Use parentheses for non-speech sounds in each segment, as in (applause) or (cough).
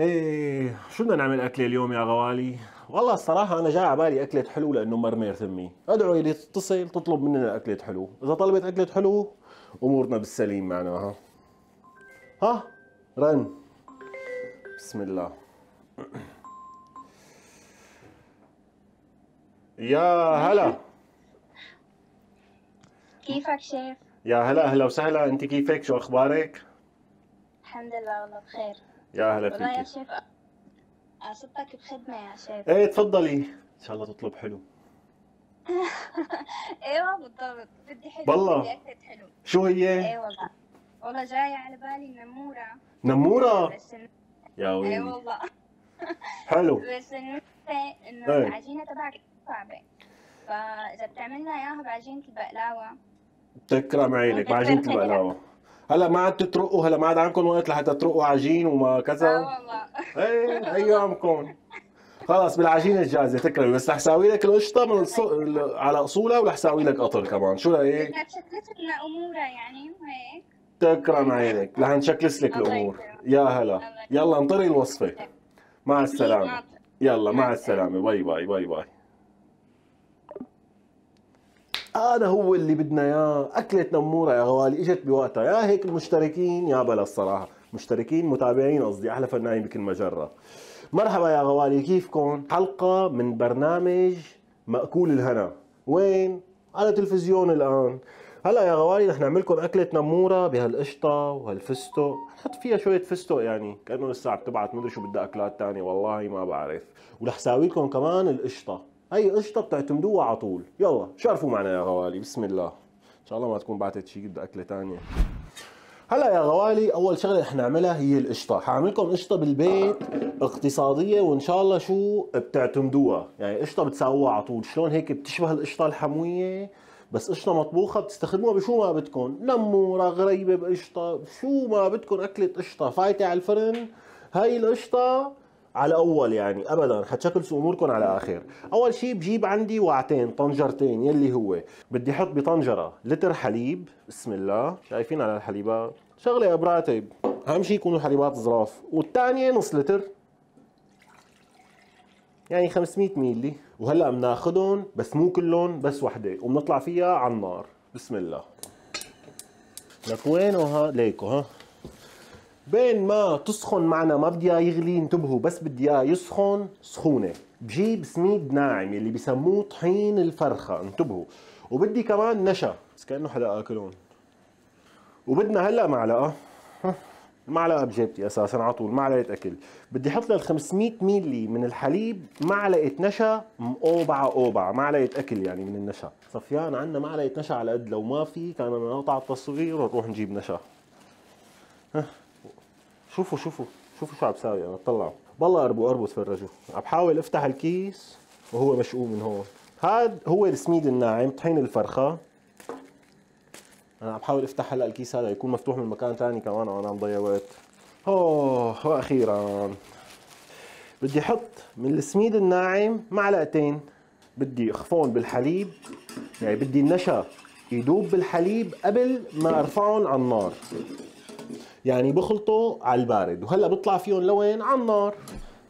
ايه شو بدنا نعمل اكله اليوم يا غوالي؟ والله الصراحة أنا جاي على بالي أكلة حلو لأنه مرمير ثمي، أدعو يلي تتصل تطلب مننا أكلة حلو، إذا طلبت أكلة حلو أمورنا بالسليم معناها. ها رن بسم الله يا هلا كيفك شيف؟ يا هلا أهلا وسهلا أنت كيفك شو أخبارك؟ الحمد لله والله بخير يا هلا فيك والله يا شيف أصبتك بخدمة يا شيف ايه تفضلي ان شاء الله تطلب حلو (laughs) ايوه بالضبط بدي حلو بالله بدي حلو شو هي؟ اي والله والله جاية على بالي نمورة نمورة؟ بس يا إيه، ويلي اي والله (laughs) حلو (laughs) بس انه انه إيه. العجينة تبعك صعبة فإذا بتعمل لنا إياها بعجينة البقلاوة تكرم عينك بعجينة البقلاوة هلا ما عاد تطرقوا هلا ما عاد عندكم وقت لحتى تطرقوا عجين وما كذا اه والله ايه ايامكم خلص بالعجينه الجاهزه تكرمي بس رح اسوي لك القشطه من الص... أيوة. على اصولها ورح اسوي لك قطر كمان شو رايك؟ نشكلس لنا امورها يعني هيك تكرم عينك رح نشكلس لك الامور يا هلا يلا انطري الوصفه مع السلامه يلا مع السلامه باي باي باي باي هذا هو اللي بدنا اياه اكله نموره يا غوالي اجت بوقتها يا هيك المشتركين يا بلا الصراحه مشتركين متابعين قصدي احلى فنانين بكل مجره مرحبا يا غوالي كيفكم حلقه من برنامج مأكول الهنا وين على تلفزيون الان هلا يا غوالي رح نعمل لكم اكله نموره بهالقشطه وهالفستق حط فيها شويه فستق يعني كانه الساعه عم تبعت مدري شو بدها اكلات ثانيه والله ما بعرف ورح ساوي لكم كمان القشطه هي قشطه بتعتمدوها على طول يلا شرفوا معنا يا غوالي بسم الله ان شاء الله ما تكون بعتت شيء بدها اكله ثانيه هلا يا غوالي اول شغله رح نعملها هي القشطه حاعملكم قشطه بالبيت اقتصاديه وان شاء الله شو بتعتمدوها يعني قشطه بتساووها على طول شلون هيك بتشبه القشطه الحمويه بس قشطه مطبوخه بتستخدموها بشو ما بدكم نموره غريبه بقشطه شو ما بدكم اكله قشطه فايته على الفرن هاي القشطه على اول يعني ابدا حتشكلوا اموركم على اخر اول شيء بجيب عندي وعتين طنجرتين يلي هو بدي احط بطنجره لتر حليب بسم الله شايفين على الحليبات شغله براتب اهم شيء يكونوا حليبات ظراف والثانيه نص لتر يعني 500 ميلي وهلا بناخذهم بس مو كلهم بس وحده وبنطلع فيها على النار بسم الله لك وينه ها ليكو ها بين ما تسخن معنا ما بدي اياه يغلي انتبهوا بس بدي اياه يسخن سخونه بجيب سميد ناعم اللي بسموه طحين الفرخه انتبهوا وبدي كمان نشا بس كانه حدا اكلون وبدنا هلا معلقه معلقه بجيبتي اساسا على طول معلقه اكل بدي احط لل 500 مللي من الحليب معلقه نشا مقوبعه اوبعه معلقه اكل يعني من النشا صفيان عندنا معلقه نشا على قد لو ما في كان انا نقطع التصوير ونروح نجيب نشا شوفوا شوفوا شوفوا شو عم بساوي انا طلعوا بالله اربو اربو تفرجوا عم بحاول افتح الكيس وهو مشقوق من هون هاد هو السميد الناعم طحين الفرخه انا عم بحاول افتح هلا الكيس هذا يكون مفتوح من مكان ثاني كمان وانا عم ضيع وقت اوه واخيرا بدي احط من السميد الناعم معلقتين بدي اخفون بالحليب يعني بدي النشا يدوب بالحليب قبل ما ارفعهم على النار يعني بخلطوا على البارد وهلا بيطلع فيهم لوين على النار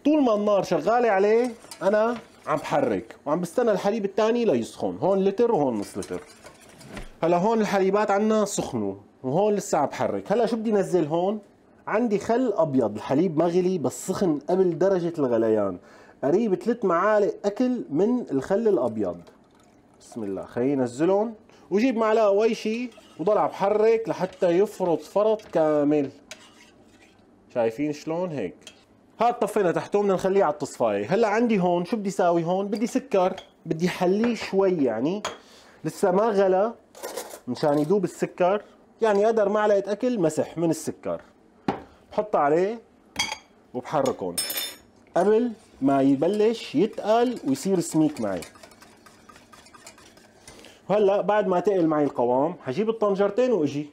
طول ما النار شغاله عليه انا عم بحرك وعم بستنى الحليب الثاني ليسخن هون لتر وهون نص لتر هلا هون الحليبات عنا سخنوا وهون لسه عم بحرك هلا شو بدي نزل هون عندي خل ابيض الحليب ما غلي بس سخن قبل درجه الغليان قريب 3 معالق اكل من الخل الابيض بسم الله خلينا ننزلهم وجيب معلقه ويشي وضل عم بحرك لحتى يفرط فرط كامل شايفين شلون هيك هاد طفينا تحته بدنا نخليه على التصفايه هلا عندي هون شو بدي ساوي هون بدي سكر بدي حليه شوي يعني لسه ما غلى مشان يدوب السكر يعني قدر معلقه اكل مسح من السكر بحط عليه وبحركهم قبل ما يبلش يتقل ويصير سميك معي هلا بعد ما تقل معي القوام حجيب الطنجرتين واجي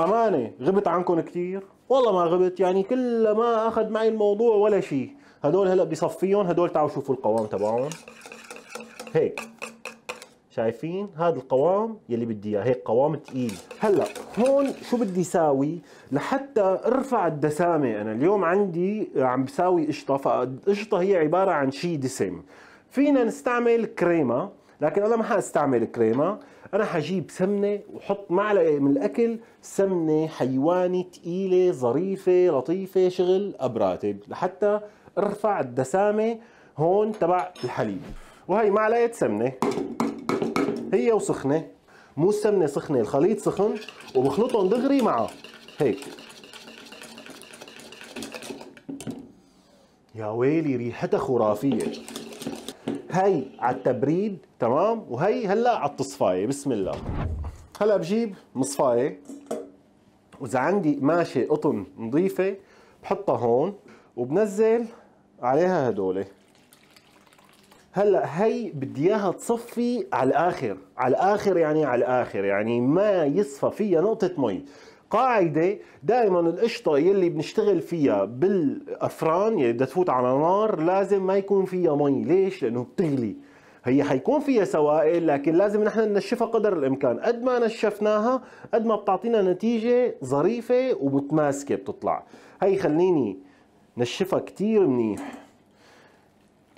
امانه غبت عنكم كثير والله ما غبت يعني كل ما اخذ معي الموضوع ولا شيء هدول هلا بدي صفيهم هدول تعالوا شوفوا القوام تبعهم هيك شايفين هذا القوام يلي بدي اياه هيك قوام ثقيل هلا هون شو بدي ساوي لحتى ارفع الدسامه انا اليوم عندي عم بساوي قشطه فالقشطه هي عباره عن شيء دسم فينا نستعمل كريمه لكن انا ما حاستعمل كريمه انا حجيب سمنه وحط معلقه من الاكل سمنه حيواني ثقيله ظريفه لطيفه شغل ابراتب لحتى ارفع الدسامه هون تبع الحليب وهي معلقه سمنه هي وسخنه مو السمنه سخنه الخليط سخن وبخلطهم دغري معه هيك يا ويلي ريحتها خرافيه هي على التبريد تمام وهي هلا على التصفايه بسم الله هلا بجيب مصفايه واذا عندي قماشه قطن نظيفه بحطها هون وبنزل عليها هدول هلا هي بدي اياها تصفي على الاخر على الاخر يعني على الاخر يعني ما يصفى فيها نقطه مي قاعده دائما القشطه يلي بنشتغل فيها بالافران يلي يعني بدها تفوت على نار لازم ما يكون فيها مي ليش لانه بتغلي هي حيكون فيها سوائل لكن لازم نحن ننشفها قدر الامكان قد ما نشفناها قد ما بتعطينا نتيجه ظريفه ومتماسكه بتطلع هي خليني نشفها كثير منيح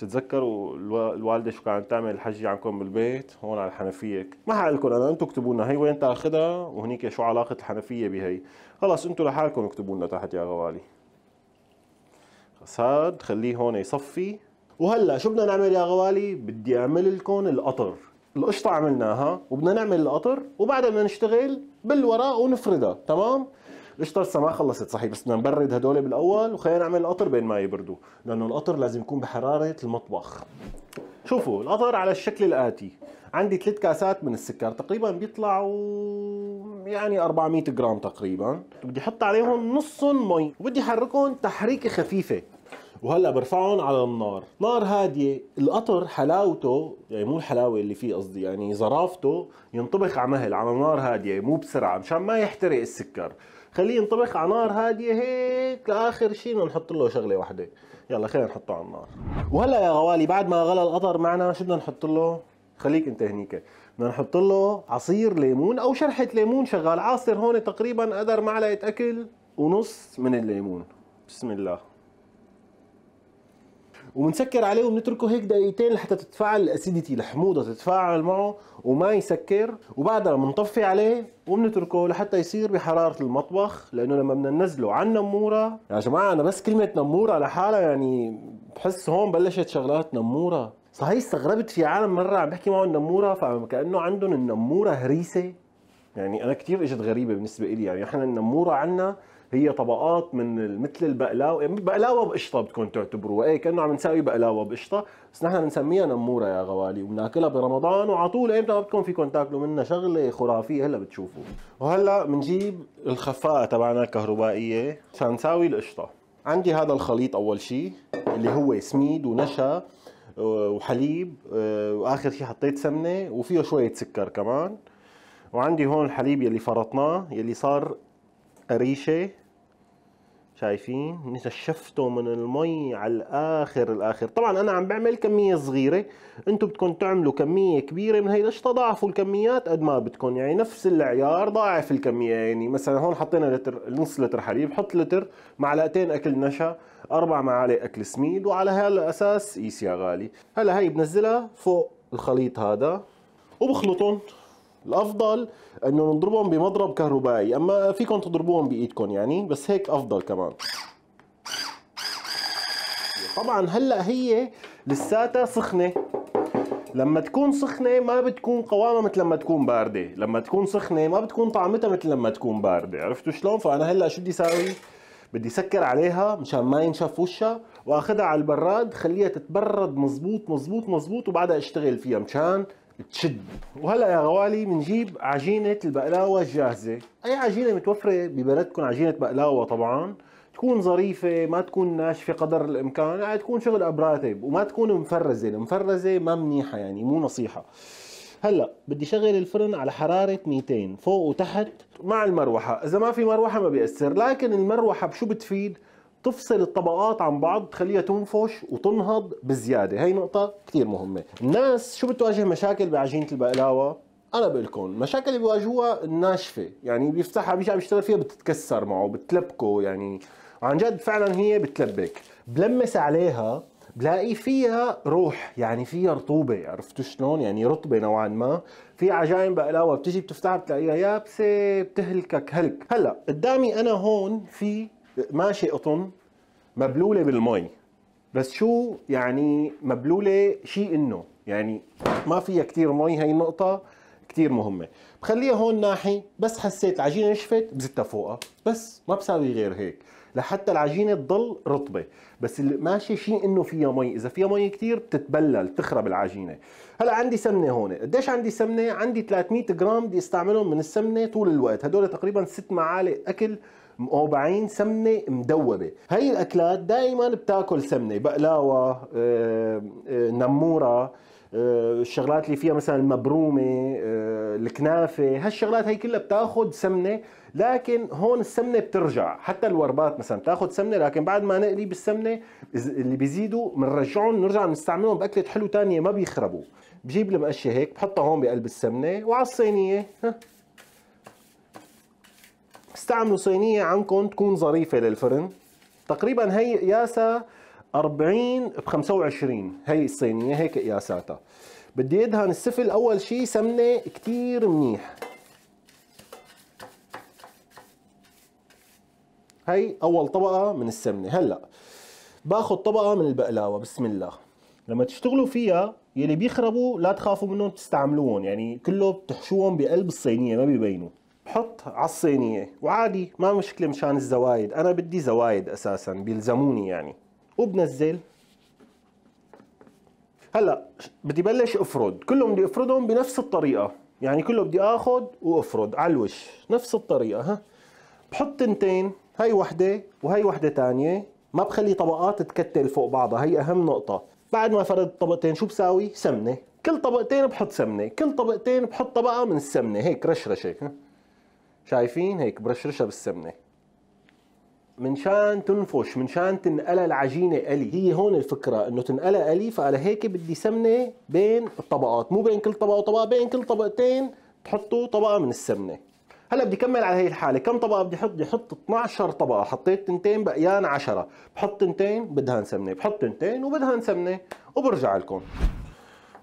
بتتذكروا الوالده شو كانت تعمل الحجه عندكم بالبيت هون على الحنفيه ما حقلكم انا انتم اكتبوا لنا هي وين تاخذها وهنيك شو علاقه الحنفيه بهي خلص انتم لحالكم اكتبوا لنا تحت يا غوالي خلص هاد خليه هون يصفي وهلا شو بدنا نعمل يا غوالي بدي اعمل لكم القطر القشطه عملناها وبدنا نعمل القطر وبعدها بدنا نشتغل بالوراق ونفردها تمام القشطه لسه ما خلصت صحيح بس بدنا نبرد هدول بالاول وخلينا نعمل القطر بين ما يبردوا لانه القطر لازم يكون بحراره المطبخ شوفوا القطر على الشكل الاتي عندي ثلاث كاسات من السكر تقريبا بيطلعوا يعني 400 جرام تقريبا بدي احط عليهم نص مي وبدي احركهم تحريكه خفيفه وهلا برفعهم على النار نار هاديه القطر حلاوته يعني مو الحلاوه اللي فيه قصدي يعني ظرافته ينطبخ على مهل على نار هاديه مو بسرعه مشان ما يحترق السكر خليه ينطبخ على نار هاديه هيك لاخر شيء نحط له شغله واحده يلا خلينا نحطه على النار وهلا يا غوالي بعد ما غلى القطر معنا شو بدنا نحط له خليك انت هنيك بدنا نحط له عصير ليمون او شرحه ليمون شغال عاصر هون تقريبا قدر معلقه اكل ونص من الليمون بسم الله وبنسكر عليه وبنتركه هيك دقيقتين لحتى تتفاعل الاسيديتي الحموضه تتفاعل معه وما يسكر وبعدها بنطفي عليه وبنتركه لحتى يصير بحراره المطبخ لانه لما بدنا ننزله على النموره يا جماعه انا بس كلمه نموره لحالها يعني بحس هون بلشت شغلات نموره صحيح استغربت في عالم مره عم بحكي معه النموره فكانه عندهم النموره هريسه يعني انا كثير اجت غريبه بالنسبه لي يعني احنا النموره عندنا هي طبقات من مثل البقلاوه يعني بقلاوه بقشطه بدكم تعتبروها ايه كانه عم نساوي بقلاوه بقشطه بس نحن بنسميها نموره يا غوالي وبناكلها برمضان وعلى طول ايمتى ما بدكم فيكم تاكلوا منها شغله خرافيه هلا بتشوفوا وهلا بنجيب الخفاقه تبعنا الكهربائيه عشان نساوي القشطه عندي هذا الخليط اول شيء اللي هو سميد ونشا آه، وحليب آه، واخر شيء حطيت سمنه وفيه شويه سكر كمان وعندي هون الحليب يلي فرطناه يلي صار قريشه شايفين نشفته من المي على الاخر الاخر طبعا انا عم بعمل كميه صغيره انتم بدكم تعملوا كميه كبيره من هي ليش ضاعفوا الكميات قد ما بدكم يعني نفس العيار ضاعف الكميه يعني مثلا هون حطينا لتر نص لتر حليب حط لتر معلقتين اكل نشا اربع معالق اكل سميد وعلى هالاساس قيس يا غالي هلا هي بنزلها فوق الخليط هذا وبخلطهم الافضل انه نضربهم بمضرب كهربائي اما فيكم تضربوهم بايدكم يعني بس هيك افضل كمان طبعا هلا هي لساتها سخنه لما تكون سخنة ما بتكون قوامها مثل لما تكون باردة، لما تكون سخنة ما بتكون طعمتها مثل لما تكون باردة، عرفتوا شلون؟ فأنا هلا شو بدي اساوي بدي سكر عليها مشان ما ينشف وشها واخذها على البراد خليها تتبرد مزبوط مزبوط مزبوط وبعدها اشتغل فيها مشان تشد وهلا يا غوالي بنجيب عجينه البقلاوه الجاهزه اي عجينه متوفره ببلدكم عجينه بقلاوه طبعا تكون ظريفه ما تكون ناشفه قدر الامكان يعني تكون شغل ابراتب وما تكون مفرزه المفرزه ما منيحه يعني مو نصيحه هلا بدي شغل الفرن على حراره 200 فوق وتحت مع المروحه اذا ما في مروحه ما بيأثر لكن المروحه بشو بتفيد تفصل الطبقات عن بعض تخليها تنفش وتنهض بزياده هي نقطه كثير مهمه الناس شو بتواجه مشاكل بعجينه البقلاوه انا بقول لكم المشاكل اللي بيواجهوها الناشفه يعني بيفتحها بيجي بيشتغل فيها بتتكسر معه بتلبكه يعني عن جد فعلا هي بتلبك بلمس عليها بلاقي فيها روح يعني فيها رطوبة عرفتوا شلون يعني رطبة نوعا ما في عجائن بقلاوة بتجي بتفتحها بتلاقيها يابسة بتهلكك هلك هلا قدامي انا هون في ماشي قطن مبلوله بالمي بس شو يعني مبلوله شيء انه يعني ما فيها كثير مي هي النقطه كثير مهمه بخليها هون ناحي بس حسيت العجينه نشفت بزتها فوقها بس ما بساوي غير هيك لحتى العجينه تضل رطبه بس اللي ماشي شيء انه فيها مي اذا فيها مي كثير بتتبلل تخرب العجينه هلا عندي سمنه هون قديش عندي سمنه عندي 300 جرام بدي استعملهم من السمنه طول الوقت هدول تقريبا ست معالق اكل مقوبعين سمنه مدوبه هي الاكلات دائما بتاكل سمنه بقلاوه آه، آه، نموره آه، الشغلات اللي فيها مثلا المبرومه آه، الكنافه هالشغلات هي كلها بتاخذ سمنه لكن هون السمنه بترجع حتى الوربات مثلا بتاخذ سمنه لكن بعد ما نقلي بالسمنه اللي بيزيدوا بنرجعهم بنرجع بنستعملهم باكله حلو ثانيه ما بيخربوا بجيب المقشه هيك بحطها هون بقلب السمنه وعلى الصينيه استعملوا صينيه عندكم تكون ظريفه للفرن تقريبا هي قياسها 40 ب 25 هي الصينيه هيك قياساتها بدي ادهن السفل اول شيء سمنه كثير منيح هي اول طبقه من السمنه هلا باخذ طبقه من البقلاوه بسم الله لما تشتغلوا فيها يلي بيخربوا لا تخافوا منهم تستعملوهم يعني كله بتحشوهم بقلب الصينيه ما بيبينوا بحط على الصينيه وعادي ما مشكله مشان الزوايد انا بدي زوايد اساسا بيلزموني يعني وبنزل هلا بدي بلش افرد كلهم بدي افردهم بنفس الطريقه يعني كله بدي اخذ وافرد على الوش نفس الطريقه ها بحط تنتين هاي وحده وهي وحده ثانيه ما بخلي طبقات تكتل فوق بعضها هي اهم نقطه بعد ما فردت طبقتين شو بساوي سمنه كل طبقتين بحط سمنه كل طبقتين بحط طبقه من السمنه هيك رشرشه ها شايفين هيك برشرشها بالسمنه من شان تنفش من شان تنقل العجينه الي هي هون الفكره انه تنقل الي فعلى هيك بدي سمنه بين الطبقات مو بين كل طبقه وطبقه بين كل طبقتين تحطوا طبقه من السمنه هلا بدي كمل على هي الحاله كم طبقه بدي احط بدي احط 12 طبقه حطيت تنتين بقيان 10 بحط تنتين بدهن سمنه بحط تنتين وبدهن سمنه وبرجع لكم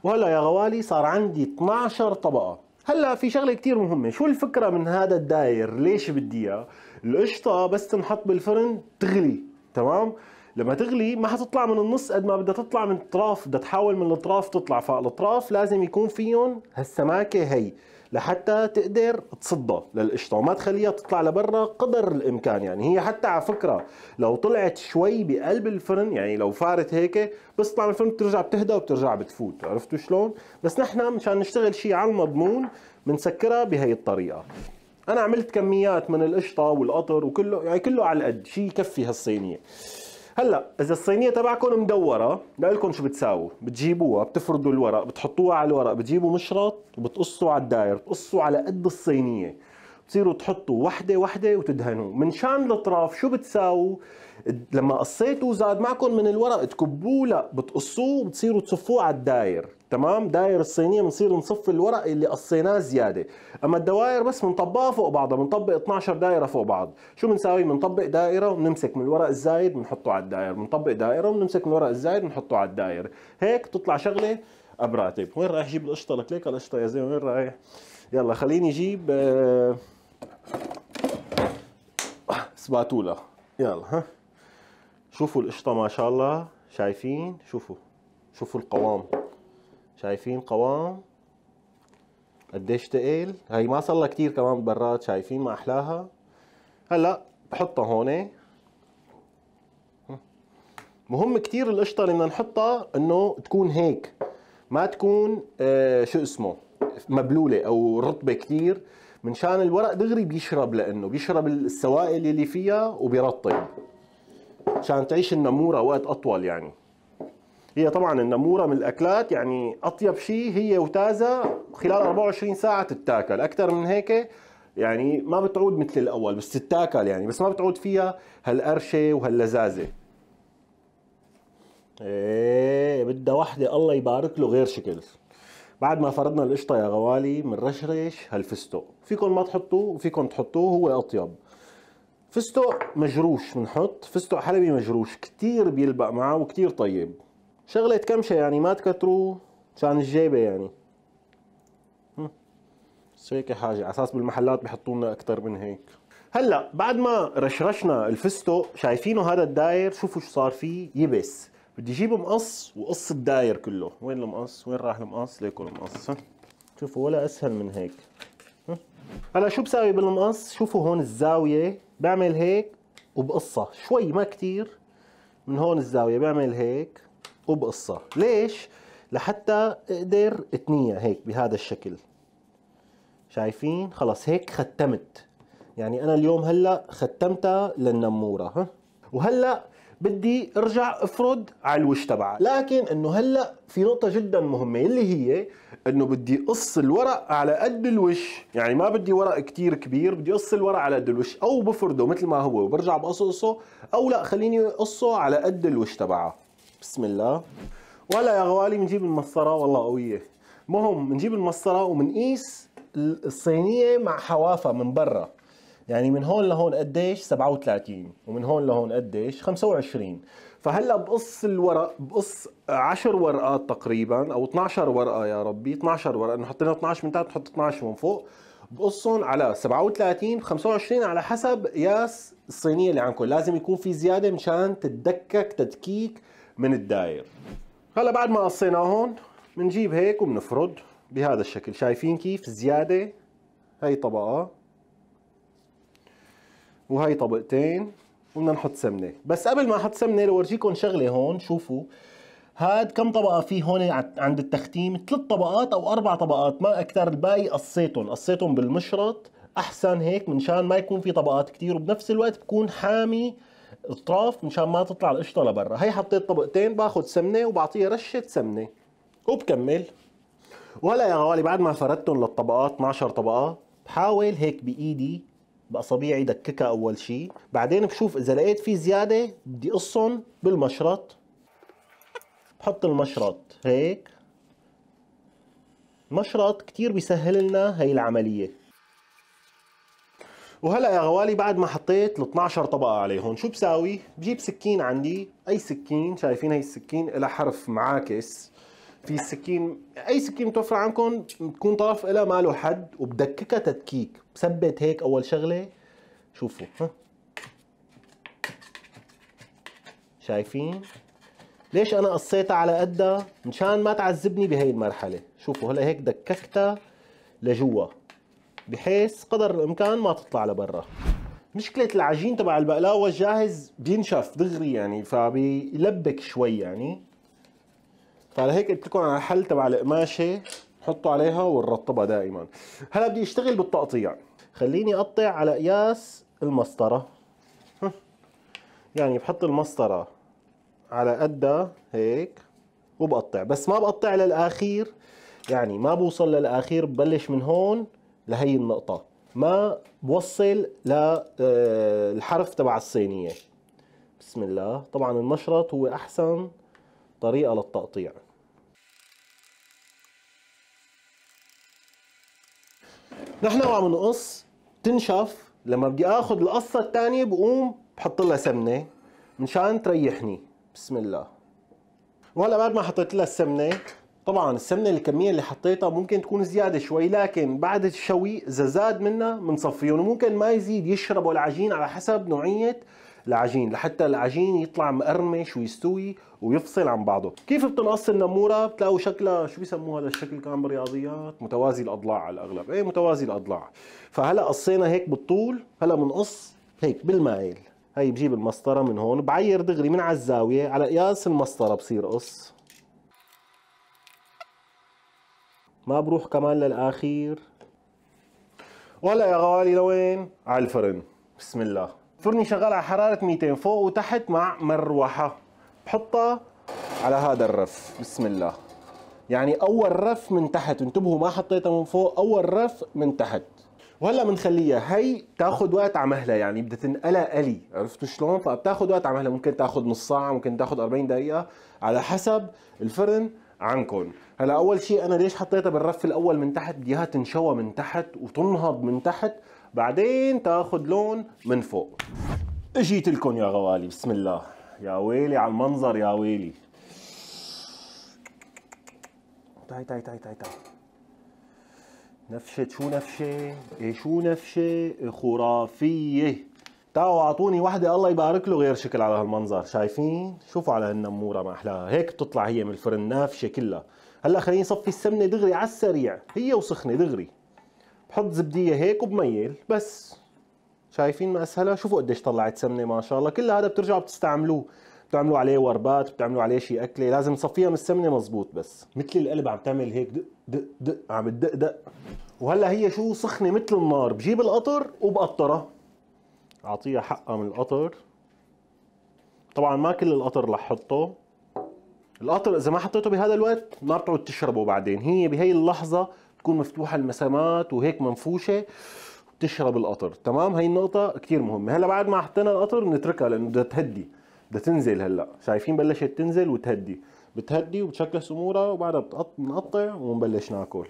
وهلا يا غوالي صار عندي 12 طبقه هلا في شغله كثير مهمه شو الفكره من هذا الداير ليش بدي اياه القشطه بس تنحط بالفرن تغلي تمام لما تغلي ما حتطلع من النص قد ما بدها تطلع من الاطراف بدها تحاول من الاطراف تطلع فالاطراف لازم يكون فيهم هالسماكه هي لحتى تقدر تصدها للقشطه وما تخليها تطلع لبرا قدر الامكان يعني هي حتى على فكره لو طلعت شوي بقلب الفرن يعني لو فارت هيك بس تطلع من الفرن بترجع بتهدى وبترجع بتفوت عرفتوا شلون بس نحن مشان نشتغل شيء على المضمون بنسكرها بهي الطريقه انا عملت كميات من القشطه والقطر وكله يعني كله على القد شيء يكفي هالصينيه هلا اذا الصينيه تبعكم مدوره لكم شو بتساووا بتجيبوها بتفردوا الورق بتحطوها على الورق بتجيبوا مشرط وبتقصوا على الداير بتقصوا على قد الصينيه بتصيروا تحطوا وحده وحده وتدهنوا من شان الاطراف شو بتساووا لما قصيتوا زاد معكم من الورق تكبوه لا بتقصوه وبتصيروا تصفوه على الداير تمام داير الصينيه بنصير نصف الورق اللي قصيناه زياده اما الدوائر بس بنطبقها فوق بعضها بنطبق 12 دائره فوق بعض شو بنساوي بنطبق دائره وبنمسك من الورق الزايد بنحطه على الدائر بنطبق دائره وبنمسك من الورق الزايد بنحطه على الدائر هيك تطلع شغله ابراتب وين رايح جيب القشطه لك ليك القشطه يا زلمه وين رايح يلا خليني اجيب آه، سباتولا يلا ها شوفوا القشطه ما شاء الله شايفين شوفوا شوفوا القوام شايفين قوام قديش تقيل هي ما صار لها كثير كمان برات شايفين ما احلاها هلا بحطها هون مهم كثير القشطه اللي بدنا نحطها انه تكون هيك ما تكون آه شو اسمه مبلوله او رطبه كثير منشان الورق دغري بيشرب لانه بيشرب السوائل اللي فيها وبيرطب مشان تعيش النموره وقت اطول يعني هي طبعا النموره من الاكلات يعني اطيب شيء هي وتازه خلال 24 ساعه تتاكل اكثر من هيك يعني ما بتعود مثل الاول بس تتاكل يعني بس ما بتعود فيها هالقرشه وهاللذاذه ايه بدها وحده الله يبارك له غير شكل بعد ما فردنا القشطه يا غوالي بنرشرش هالفستق فيكم ما تحطوه وفيكم تحطوه هو اطيب فستق مجروش بنحط فستق حلبي مجروش كتير بيلبق معه وكتير طيب شغلة كمشة يعني ما تكتروا مشان الجيبة يعني بس هيك حاجة على اساس بالمحلات بحطوا لنا اكثر من هيك هلا بعد ما رشرشنا الفستق شايفينه هذا الداير شوفوا شو صار فيه يبس بدي اجيب مقص وقص الداير كله وين المقص وين راح المقص ليكو المقص شوفوا ولا اسهل من هيك هلا شو بساوي بالمقص شوفوا هون الزاوية بعمل هيك وبقصها شوي ما كتير من هون الزاوية بعمل هيك وبقصة ليش؟ لحتى اقدر اتنيها هيك بهذا الشكل شايفين؟ خلص هيك ختمت يعني انا اليوم هلا ختمتها للنمورة ها؟ وهلا بدي ارجع افرد على الوش تبعها لكن انه هلا في نقطة جدا مهمة اللي هي انه بدي قص الورق على قد الوش يعني ما بدي ورق كتير كبير بدي قص الورق على قد الوش او بفرده مثل ما هو وبرجع بقصه او لا خليني اقصه على قد الوش تبعها بسم الله ولا يا غوالي بنجيب المسطره والله قويه مهم بنجيب المسطره وبنقيس الصينيه مع حوافها من برا يعني من هون لهون قديش 37 ومن هون لهون قديش 25 فهلا بقص الورق بقص 10 ورقات تقريبا او 12 ورقه يا ربي 12 ورقه نحط لنا 12 من تحت نحط 12 من فوق بقصهم على 37 25 على حسب قياس الصينيه اللي عندكم لازم يكون في زياده مشان تتدكك تدكيك من الداير هلا بعد ما قصيناه هون بنجيب هيك وبنفرد بهذا الشكل شايفين كيف زيادة هاي طبقة وهي طبقتين وبدنا نحط سمنة بس قبل ما احط سمنة لورجيكم شغلة هون شوفوا هاد كم طبقة فيه هون عند التختيم ثلاث طبقات او اربع طبقات ما اكثر الباقي قصيتهم قصيتهم بالمشرط احسن هيك منشان ما يكون في طبقات كتير وبنفس الوقت بكون حامي الطرف مشان ما تطلع القشطه لبرا هي حطيت طبقتين باخذ سمنه وبعطيها رشه سمنه وبكمل وهلا يا غوالي بعد ما فردتهم للطبقات 12 طبقه بحاول هيك بايدي باصابيعي دككها اول شيء بعدين بشوف اذا لقيت في زياده بدي قصهم بالمشرط بحط المشرط هيك مشرط كتير بيسهل لنا هي العمليه وهلا يا غوالي بعد ما حطيت ال 12 طبقه عليهم شو بساوي بجيب سكين عندي اي سكين شايفين هي السكين لها حرف معاكس في السكين اي سكين متوفره عندكم بتكون طرف لها ما له حد وبدككها تدكيك بثبت هيك اول شغله شوفوا ها شايفين ليش انا قصيتها على قدها مشان ما تعذبني بهي المرحله شوفوا هلا هيك دككتها لجوا بحيث قدر الامكان ما تطلع لبرا مشكلة العجين تبع البقلاوة الجاهز بينشف دغري يعني فبيلبك شوي يعني فلهيك قلت لكم على الحل تبع القماشة حطوا عليها ونرطبها دائما هلا بدي اشتغل بالتقطيع خليني اقطع على قياس المسطرة يعني بحط المسطرة على قدها هيك وبقطع بس ما بقطع للأخير يعني ما بوصل للأخير ببلش من هون لهي النقطة ما بوصل للحرف آه، تبع الصينية بسم الله طبعا المشرط هو أحسن طريقة للتقطيع نحن وعم نقص تنشف لما بدي اخذ القصة الثانية بقوم بحط لها سمنة مشان تريحني بسم الله وهلا بعد ما حطيت لها السمنة طبعا السمنه الكميه اللي حطيتها ممكن تكون زياده شوي لكن بعد الشوي اذا زاد منها بنصفيهم وممكن ما يزيد يشربوا العجين على حسب نوعيه العجين لحتى العجين يطلع مقرمش ويستوي ويفصل عن بعضه كيف بتنقص النموره بتلاقوا شكلها شو بيسموه هذا الشكل كان بالرياضيات متوازي الاضلاع على الاغلب ايه متوازي الاضلاع فهلا قصينا هيك بالطول هلا بنقص هيك بالمايل هي بجيب المسطره من هون بعير دغري من على الزاويه على قياس المسطره بصير قص ما بروح كمان للاخير ولا يا غالي لوين على الفرن بسم الله فرني شغال على حرارة 200 فوق وتحت مع مروحة بحطها على هذا الرف بسم الله يعني اول رف من تحت انتبهوا ما حطيتها من فوق اول رف من تحت وهلا بنخليها هي بتاخذ وقت على مهلها يعني بدها تنقلها قلي عرفتوا شلون فبتاخذ وقت على مهلها ممكن تاخذ نص ساعه ممكن تاخذ 40 دقيقه على حسب الفرن عنكم هلا اول شيء انا ليش حطيتها بالرف الاول من تحت بدي اياها تنشوى من تحت وتنهض من تحت بعدين تاخذ لون من فوق اجيت لكم يا غوالي بسم الله يا ويلي على المنظر يا ويلي تاي تاي تاي تاي تاي نفشة شو نفشة؟ ايه شو نفشة؟ إيه، خرافية تعالوا اعطوني وحده الله يبارك له غير شكل على هالمنظر شايفين شوفوا على هالنموره ما احلاها هيك بتطلع هي من الفرن نافشه كلها هلا خليني صفي السمنه دغري على السريع هي وسخنه دغري بحط زبديه هيك وبميل بس شايفين ما اسهلها شوفوا قديش طلعت سمنه ما شاء الله كل هذا بترجعوا بتستعملوه بتعملوا عليه وربات بتعملوا عليه شيء اكله لازم تصفيها من السمنه مزبوط بس مثل القلب عم تعمل هيك دق دق دق عم تدق دق وهلا هي شو سخنه مثل النار بجيب القطر وبقطرها اعطيها حقها من القطر طبعا ما كل القطر رح حطه القطر اذا ما حطيته بهذا الوقت ما بتعود تشربه بعدين هي بهي اللحظه تكون مفتوحه المسامات وهيك منفوشه بتشرب القطر تمام هي النقطه كثير مهمه هلا بعد ما حطينا القطر بنتركها لانه بدها تهدي بدها تنزل هلا شايفين بلشت تنزل وتهدي بتهدي وبتشكل امورها وبعدها بنقطع وبنبلش ناكل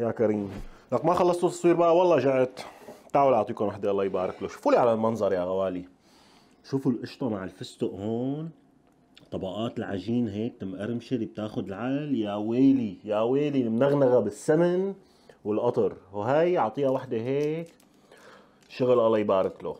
يا كريم لك ما خلصتوا التصوير بقى والله جعت تعالوا اعطيكم وحده الله يبارك له شوفوا لي على المنظر يا غوالي شوفوا القشطه مع الفستق هون طبقات العجين هيك مقرمشه اللي بتاخذ العال يا ويلي يا ويلي المنغنغه بالسمن والقطر وهي اعطيها وحده هيك شغل الله يبارك له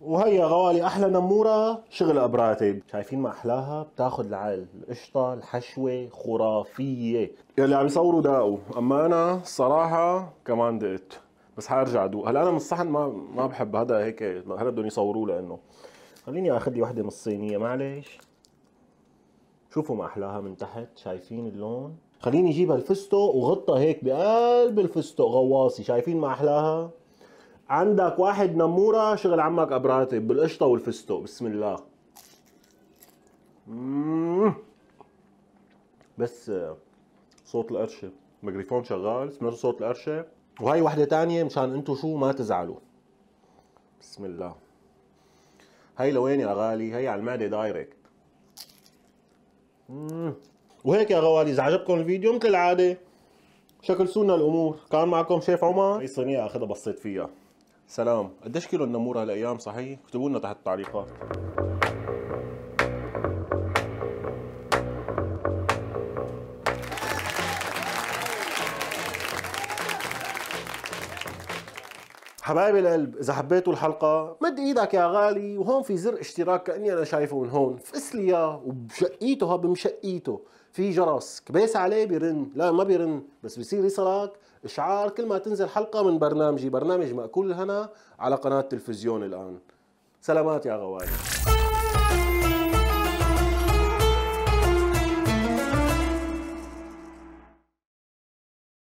وهي يا غوالي احلى نموره شغل ابراتب شايفين ما احلاها بتاخد العال القشطه الحشوه خرافيه يلي عم يصوروا داقوا اما انا صراحه كمان دقت بس حارجع ادوق هلا انا من الصحن ما ما بحب هذا هيك هلا بدهم يصوروه لانه خليني اخذ لي وحده من الصينيه معلش شوفوا ما احلاها من تحت شايفين اللون خليني اجيب الفستق وغطها هيك بقلب الفستق غواصي شايفين ما احلاها عندك واحد نموره شغل عمك ابراتب بالقشطه والفستق بسم الله بس صوت القرشه الميكروفون شغال سمعتوا صوت القرشه وهي وحده ثانيه مشان انتم شو ما تزعلوا بسم الله هي لوين يا غالي هي على المعده دايركت وهيك يا غوالي اذا عجبكم الفيديو مثل العاده شكل سونا الامور كان معكم شيف عمر هي صينيه اخذها بصيت فيها سلام قديش كيلو النمور هالايام صحيح اكتبوا لنا تحت التعليقات حبايب القلب اذا حبيتوا الحلقه مد ايدك يا غالي وهون في زر اشتراك كاني انا شايفه من هون فقس لي اياه وبشقيته ها بمشقيته في جرس كبيس عليه بيرن لا ما بيرن بس بيصير يصلك اشعار كل ما تنزل حلقه من برنامجي برنامج ماكول الهنا على قناه تلفزيون الان سلامات يا غوالي